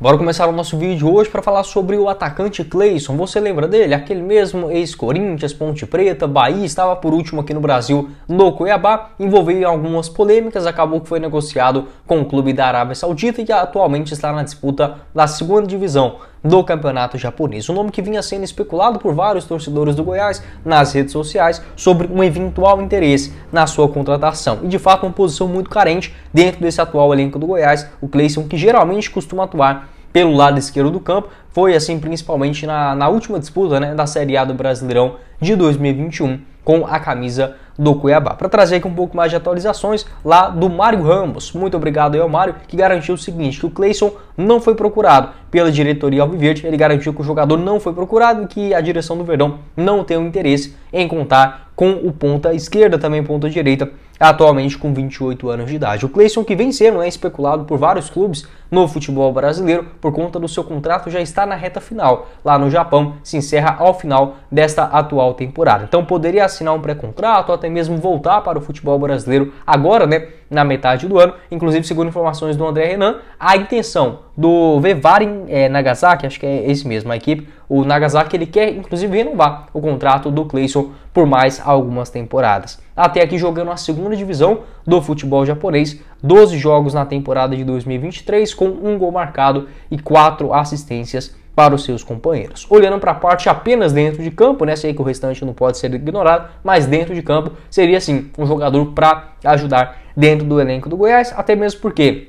Bora começar o nosso vídeo hoje para falar sobre o atacante Cleison. Você lembra dele? Aquele mesmo ex-Corinthians, Ponte Preta, Bahia, estava por último aqui no Brasil no Cuiabá, envolveu em algumas polêmicas, acabou que foi negociado com o clube da Arábia Saudita e atualmente está na disputa da segunda divisão do campeonato japonês. Um nome que vinha sendo especulado por vários torcedores do Goiás nas redes sociais sobre um eventual interesse na sua contratação. E de fato, uma posição muito carente dentro desse atual elenco do Goiás, o Cleison, que geralmente costuma atuar pelo lado esquerdo do campo, foi assim principalmente na, na última disputa né, da Série A do Brasileirão de 2021 com a camisa do Cuiabá. Para trazer aqui um pouco mais de atualizações lá do Mário Ramos. Muito obrigado aí ao Mário, que garantiu o seguinte, que o Cleison não foi procurado pela diretoria Alviverde, ele garantiu que o jogador não foi procurado e que a direção do Verdão não tem o interesse em contar com o ponta esquerda, também ponta direita, atualmente com 28 anos de idade. O Cleison que vem sendo né, especulado por vários clubes no futebol brasileiro por conta do seu contrato já está na reta final. Lá no Japão se encerra ao final desta atual temporada. Então poderia assinar um pré-contrato, até mesmo voltar para o futebol brasileiro agora, né, na metade do ano. Inclusive, segundo informações do André Renan, a intenção do Vevarin é, Nagasaki, acho que é esse mesmo, a equipe, o Nagasaki, ele quer inclusive renovar o contrato do Cleison por mais algumas temporadas. Até aqui jogando a segunda divisão do futebol japonês, 12 jogos na temporada de 2023, com um gol marcado e quatro assistências para os seus companheiros. Olhando para a parte apenas dentro de campo, né? Sei que o restante não pode ser ignorado, mas dentro de campo seria sim um jogador para ajudar dentro do elenco do Goiás, até mesmo porque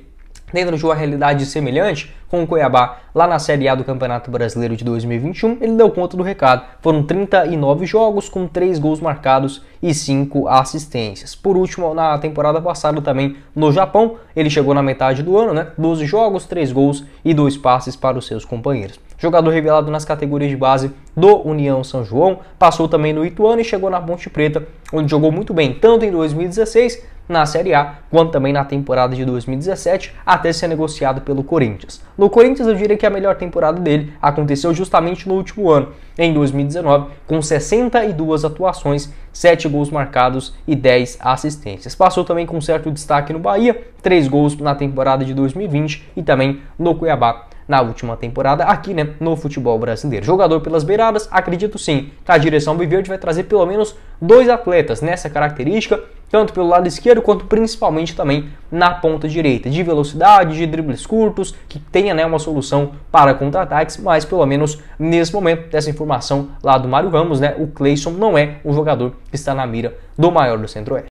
dentro de uma realidade semelhante com o Cuiabá lá na Série A do Campeonato Brasileiro de 2021, ele deu conta do recado. Foram 39 jogos com 3 gols marcados e 5 assistências. Por último, na temporada passada também no Japão, ele chegou na metade do ano, né? 12 jogos, 3 gols e 2 passes para os seus companheiros. Jogador revelado nas categorias de base do União São João, passou também no Ituano e chegou na Ponte Preta, onde jogou muito bem tanto em 2016 na Série A, quanto também na temporada de 2017, até ser negociado pelo Corinthians. No Corinthians, eu diria que a melhor temporada dele aconteceu justamente no último ano, em 2019, com 62 atuações, 7 gols marcados e 10 assistências. Passou também com certo destaque no Bahia, 3 gols na temporada de 2020 e também no Cuiabá na última temporada aqui né, no futebol brasileiro. Jogador pelas beiradas, acredito sim que a direção Biverde vai trazer pelo menos dois atletas nessa característica, tanto pelo lado esquerdo quanto principalmente também na ponta direita, de velocidade, de dribles curtos, que tenha né, uma solução para contra-ataques, mas pelo menos nesse momento, dessa informação lá do Mário Ramos, né, o Cleison não é o jogador que está na mira do maior do Centro-Oeste.